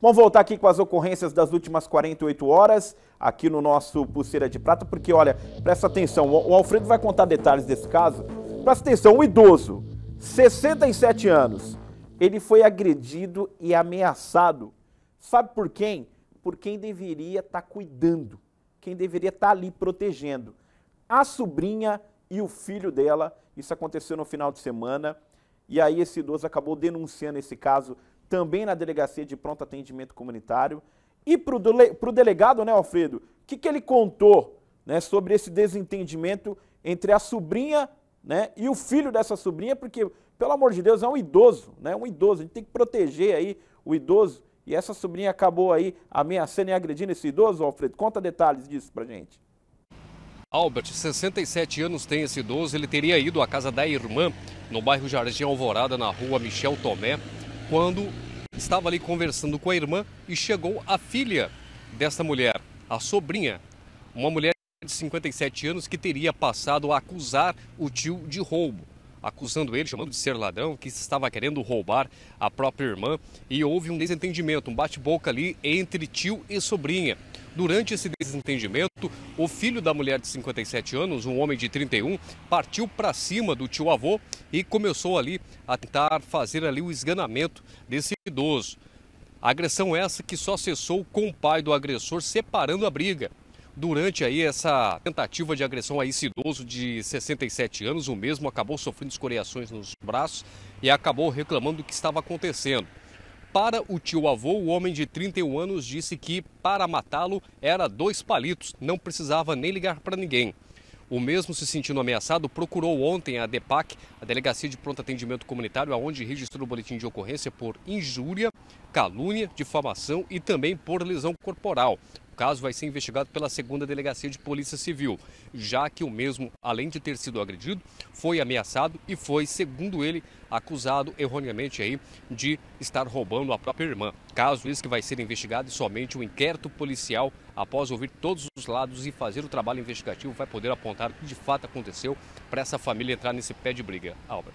Vamos voltar aqui com as ocorrências das últimas 48 horas, aqui no nosso Pulseira de Prata, porque olha, presta atenção, o Alfredo vai contar detalhes desse caso. Presta atenção, um idoso, 67 anos, ele foi agredido e ameaçado. Sabe por quem? Por quem deveria estar tá cuidando, quem deveria estar tá ali protegendo. A sobrinha e o filho dela, isso aconteceu no final de semana, e aí esse idoso acabou denunciando esse caso também na Delegacia de Pronto Atendimento Comunitário. E para o delegado, né, Alfredo, o que, que ele contou né, sobre esse desentendimento entre a sobrinha né, e o filho dessa sobrinha, porque, pelo amor de Deus, é um idoso, né, um idoso, a gente tem que proteger aí o idoso. E essa sobrinha acabou aí ameaçando e agredindo esse idoso, Alfredo. Conta detalhes disso pra gente. Albert, 67 anos tem esse idoso, ele teria ido à casa da irmã no bairro Jardim Alvorada, na rua Michel Tomé, quando estava ali conversando com a irmã e chegou a filha desta mulher, a sobrinha, uma mulher de 57 anos que teria passado a acusar o tio de roubo acusando ele, chamando de ser ladrão, que estava querendo roubar a própria irmã. E houve um desentendimento, um bate-boca ali entre tio e sobrinha. Durante esse desentendimento, o filho da mulher de 57 anos, um homem de 31, partiu para cima do tio avô e começou ali a tentar fazer ali o esganamento desse idoso. A agressão essa que só cessou com o pai do agressor separando a briga. Durante aí essa tentativa de agressão a esse idoso de 67 anos, o mesmo acabou sofrendo escoriações nos braços e acabou reclamando do que estava acontecendo. Para o tio-avô, o homem de 31 anos disse que para matá-lo era dois palitos, não precisava nem ligar para ninguém. O mesmo se sentindo ameaçado, procurou ontem a DEPAC, a Delegacia de Pronto Atendimento Comunitário, aonde registrou o boletim de ocorrência por injúria, calúnia, difamação e também por lesão corporal caso vai ser investigado pela segunda delegacia de Polícia Civil, já que o mesmo, além de ter sido agredido, foi ameaçado e foi, segundo ele, acusado erroneamente aí de estar roubando a própria irmã. Caso esse que vai ser investigado e somente o um inquérito policial, após ouvir todos os lados e fazer o trabalho investigativo, vai poder apontar o que de fato aconteceu para essa família entrar nesse pé de briga. Albert.